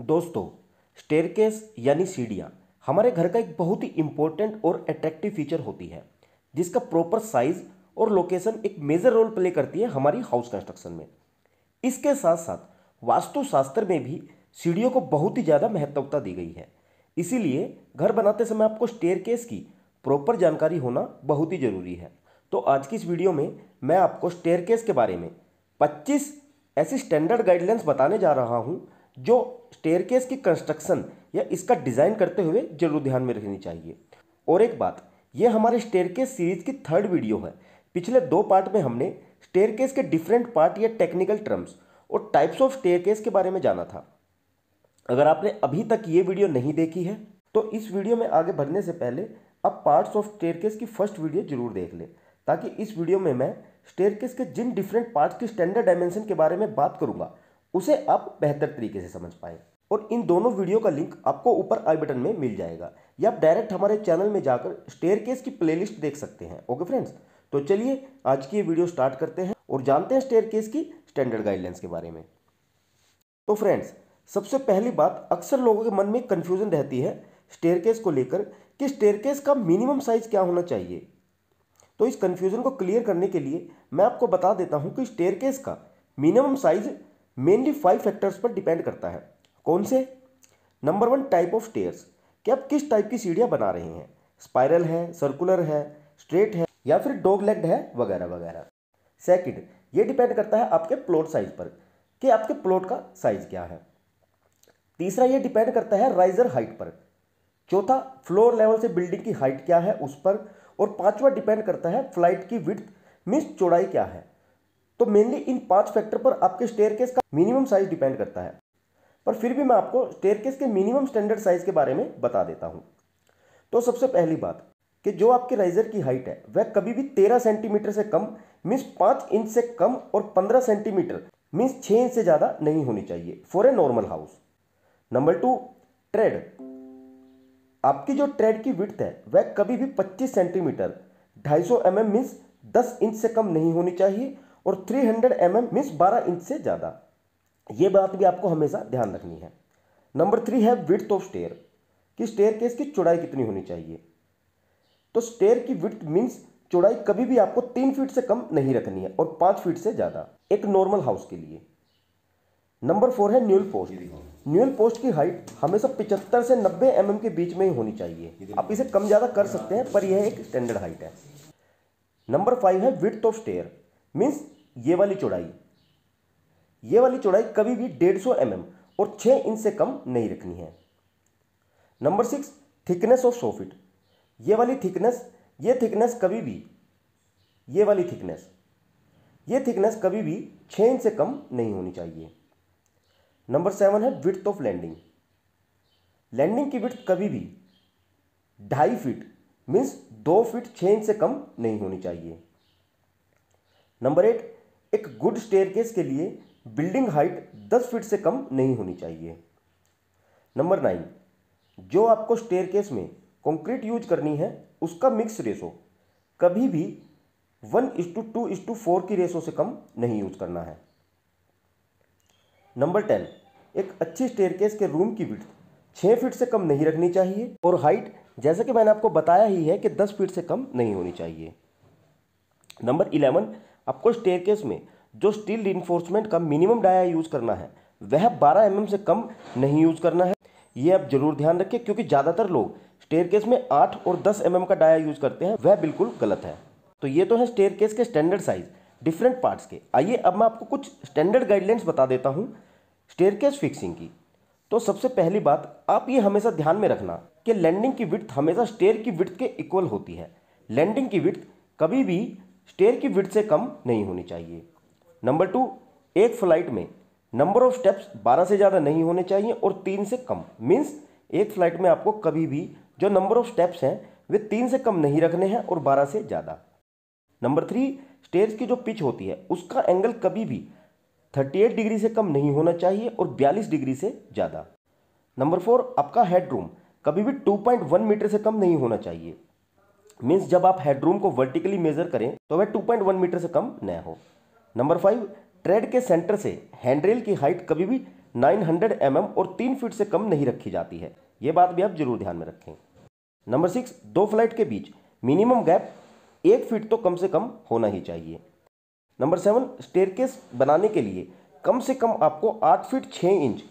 दोस्तों स्टेरकेस यानी सीढ़ियाँ हमारे घर का एक बहुत ही इम्पोर्टेंट और अट्रैक्टिव फीचर होती है जिसका प्रॉपर साइज और लोकेशन एक मेजर रोल प्ले करती है हमारी हाउस कंस्ट्रक्शन में इसके साथ साथ वास्तुशास्त्र में भी सीढ़ियों को बहुत ही ज़्यादा महत्वता दी गई है इसीलिए घर बनाते समय आपको केस की प्रॉपर जानकारी होना बहुत ही ज़रूरी है तो आज की इस वीडियो में मैं आपको केस के बारे में 25 ऐसी स्टैंडर्ड गाइडलाइंस बताने जा रहा हूं जो स्टेयर केस की कंस्ट्रक्शन या इसका डिज़ाइन करते हुए जरूर ध्यान में रखनी चाहिए और एक बात ये हमारे स्टेयर केस सीरीज की थर्ड वीडियो है पिछले दो पार्ट में हमने स्टेयर केस के डिफरेंट पार्ट या टेक्निकल टर्म्स और टाइप्स ऑफ स्टेयर केस के बारे में जाना था अगर आपने अभी तक ये वीडियो नहीं देखी है तो इस वीडियो में आगे बढ़ने से पहले आप पार्ट्स ऑफ स्टेयरकेस की फर्स्ट वीडियो जरूर देख लें ताकि इस वीडियो में मैं स्टेयरकेस के जिन डिफरेंट पार्ट्स की स्टैंडर्ड डायमेंशन के बारे में बात करूंगा उसे आप बेहतर तरीके से समझ पाएँ और इन दोनों वीडियो का लिंक आपको ऊपर आई बटन में मिल जाएगा या आप डायरेक्ट हमारे चैनल में जाकर स्टेयरकेस की प्लेलिस्ट देख सकते हैं ओके फ्रेंड्स तो चलिए आज की ये वीडियो स्टार्ट करते हैं और जानते हैं स्टेयरकेस की स्टैंडर्ड गाइडलाइंस के बारे में तो फ्रेंड्स सबसे पहली बात अक्सर लोगों के मन में कन्फ्यूज़न रहती है स्टेयरकेस को लेकर कि स्टेयरकेस का मिनिमम साइज़ क्या होना चाहिए तो इस कन्फ्यूज़न को क्लियर करने के लिए मैं आपको बता देता हूँ कि स्टेयरकेस का minimum size mainly five factors पर डिपेंड करता है कौन से number one type of stairs कि आप किस टाइप की सीढ़ियाँ बना रहे हैं स्पायरल है सर्कुलर है स्ट्रेट है या फिर डॉग लेग्ड है वगैरह वगैरह सेकंड ये डिपेंड करता है आपके प्लॉट साइज पर कि आपके प्लॉट का साइज क्या है तीसरा ये डिपेंड करता है राइजर हाइट पर चौथा फ्लोर लेवल से बिल्डिंग की हाइट क्या है उस पर और पांचवा डिपेंड करता है फ्लाइट की विथ मीन्स चौड़ाई क्या है तो मेनली इन पांच फैक्टर पर आपके स्टेयर का मिनिमम साइज डिपेंड करता है पर फिर भी मैं आपको स्टेयर के मिनिमम स्टैंडर्ड साइज के बारे में बता देता हूं तो सबसे पहली बात कि जो आपके राइजर की हाइट है वह कभी भी तेरह सेंटीमीटर से कम मीन्स पांच इंच से कम और पंद्रह सेंटीमीटर मीन्स छः इंच से ज़्यादा नहीं होनी चाहिए for a normal house number two tread आपकी जो ट्रेड की विड्थ है वह कभी भी 25 सेंटीमीटर 250 सौ एम mm मीन्स दस इंच से कम नहीं होनी चाहिए और 300 हंड्रेड एम एम मीन्स बारह इंच से ज़्यादा ये बात भी आपको हमेशा ध्यान रखनी है नंबर थ्री है विड्थ ऑफ स्टेयर कि स्टेयर केस की चौड़ाई कितनी होनी चाहिए तो स्टेयर की विड्थ मीन्स चौड़ाई कभी भी आपको तीन फीट से कम नहीं रखनी है और पांच फीट से ज़्यादा एक नॉर्मल हाउस के लिए नंबर फोर है न्यूल पोस्ट न्यूल पोस्ट की हाइट हमेशा पिचहत्तर से नब्बे एम mm के बीच में ही होनी चाहिए आप इसे कम ज़्यादा कर सकते हैं पर यह एक स्टैंडर्ड हाइट है नंबर फाइव है विथ ऑफ स्टेयर मीन्स ये वाली चौड़ाई ये वाली चौड़ाई कभी भी डेढ़ सौ एम और छः इंच से कम नहीं रखनी है number six thickness of soffit ये वाली थिकनेस ये थिकनेस कभी भी ये वाली थिकनेस ये थिकनेस कभी भी छः इंच से कम नहीं होनी चाहिए नंबर सेवन है विथ ऑफ लैंडिंग लैंडिंग की विथ कभी भी ढाई फीट मीन्स दो फीट छः इंच से कम नहीं होनी चाहिए नंबर एट एक गुड स्टेयरकेस के लिए बिल्डिंग हाइट दस फीट से कम नहीं होनी चाहिए नंबर नाइन जो आपको स्टेयरकेस में कंक्रीट यूज करनी है उसका मिक्स रेशो कभी भी one is to two is to four की रेशो से कम नहीं यूज करना है नंबर टेन एक अच्छी स्टेयरकेस के रूम की विड्थ छः फीट से कम नहीं रखनी चाहिए और हाइट जैसा कि मैंने आपको बताया ही है कि दस फीट से कम नहीं होनी चाहिए नंबर इलेवन आपको स्टेयरकेस में जो स्टील इन्फोर्समेंट का मिनिमम डाया यूज़ करना है वह 12 एम mm से कम नहीं यूज़ करना है ये आप जरूर ध्यान रखें क्योंकि ज़्यादातर लोग स्टेयरकेस में 8 और 10 एम mm का डाया यूज़ करते हैं वह बिल्कुल गलत है तो ये तो है स्टेयरकेस के स्टैंडर्ड साइज़ डिफरेंट पार्ट्स के आइए अब मैं आपको कुछ स्टैंडर्ड गाइडलाइंस बता देता हूँ स्टेयरकेस फिक्सिंग की तो सबसे पहली बात आप ये हमेशा ध्यान में रखना कि लैंडिंग की विड्थ हमेशा स्टेयर की विड्थ के इक्वल होती है लैंडिंग की विड्थ कभी भी स्टेयर की विड्थ से कम नहीं होनी चाहिए नंबर टू एक फ्लाइट में नंबर ऑफ स्टेप्स 12 से ज़्यादा नहीं होने चाहिए और तीन से कम मीन्स एक फ्लाइट में आपको कभी भी जो नंबर ऑफ स्टेप्स हैं वे तीन से कम नहीं रखने हैं और बारह से ज़्यादा नंबर थ्री स्टेयर्स की जो पिच होती है उसका एंगल कभी भी 38 डिग्री से कम नहीं होना चाहिए और 42 डिग्री से ज़्यादा नंबर फोर आपका हेडरूम कभी भी 2.1 मीटर से कम नहीं होना चाहिए मीन्स जब आप हेडरूम को वर्टिकली मेजर करें तो वह 2.1 मीटर से कम न हो नंबर फाइव ट्रेड के सेंटर से हैंडरेल की हाइट कभी भी 900 हंड्रेड mm और तीन फीट से कम नहीं रखी जाती है ये बात भी आप जरूर ध्यान में रखें नंबर सिक्स दो फ्लाइट के बीच मिनिमम गैप एक फीट तो कम से कम होना ही चाहिए नंबर सेवन स्टेयरकेस बनाने के लिए कम से कम आपको आठ फीट छः इंच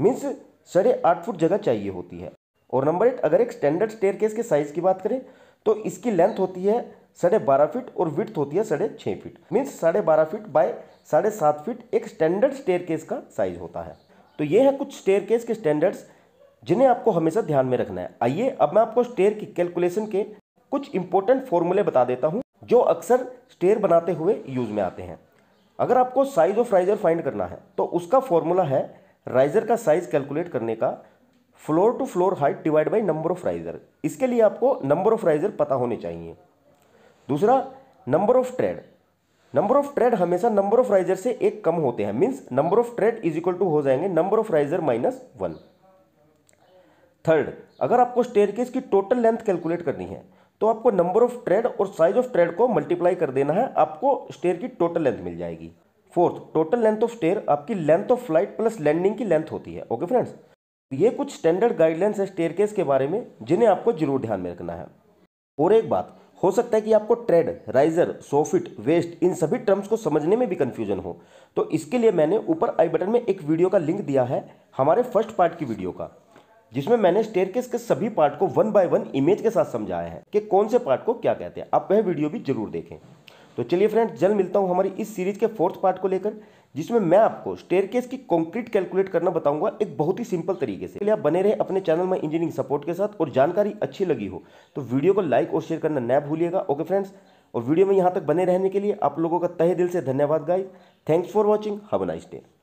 मीन्स साढ़े आठ फुट जगह चाहिए होती है और नंबर एट अगर एक स्टैंडर्ड स्टेयरकेस के साइज़ की बात करें तो इसकी लेंथ होती है साढ़े बारह फीट और विथ होती है साढ़े छः फीट मीन्स साढ़े बारह फीट बाय साढ़े सात फीट एक स्टैंडर्ड स्टेयरकेस का साइज होता है तो ये है कुछ स्टेयरकेस के स्टैंडर्ड्स जिन्हें आपको हमेशा ध्यान में रखना है आइए अब मैं आपको स्टेयर की कैलकुलेशन के कुछ इंपॉर्टेंट फॉर्मूले बता देता हूँ जो अक्सर स्टेयर बनाते हुए यूज़ में आते हैं अगर आपको साइज ऑफ राइजर फाइंड करना है तो उसका फॉर्मूला है राइजर का साइज कैलकुलेट करने का floor to floor height divide by number of riser इसके लिए आपको नंबर ऑफ राइजर पता होने चाहिए दूसरा number of tread number of tread हमेशा नंबर ऑफ राइजर से एक कम होते हैं means number of tread is equal to हो जाएंगे number of riser minus one third अगर आपको स्टेयर केस की टोटल लेंथ कैलकुलेट करनी है तो आपको नंबर ऑफ ट्रेड और साइज ऑफ ट्रेड को मल्टीप्लाई कर देना है आपको स्टेयर की टोटल लेंथ मिल जाएगी fourth total length of stair आपकी length of flight plus landing की लेंथ होती है ओके फ्रेंड्स तो ये कुछ स्टैंडर्ड गाइडलाइंस है स्टेयर के बारे में जिन्हें आपको जरूर ध्यान में रखना है और एक बात हो सकता है कि आपको ट्रेड राइजर सोफिट वेस्ट इन सभी टर्म्स को समझने में भी कन्फ्यूजन हो तो इसके लिए मैंने ऊपर आई बटन में एक वीडियो का लिंक दिया है हमारे फर्स्ट पार्ट की वीडियो का जिसमें मैंने स्टेयरकेस के सभी पार्ट को वन बाय वन इमेज के साथ समझाया है कि कौन से पार्ट को क्या कहते हैं आप वह वीडियो भी जरूर देखें तो चलिए फ्रेंड्स जल्द मिलता हूँ हमारी इस सीरीज के फोर्थ पार्ट को लेकर जिसमें मैं आपको स्टेरकेस की कंक्रीट कैलकुलेट करना बताऊंगा एक बहुत ही सिंपल तरीके से आप बने रहे अपने चैनल में इंजीनियरिंग सपोर्ट के साथ और जानकारी अच्छी लगी हो तो वीडियो को लाइक और शेयर करना न भूलिएगा ओके फ्रेंड्स और वीडियो में यहाँ तक बने रहने के लिए आप लोगों का तहे दिल से धन्यवाद guys thanks for watching have nice day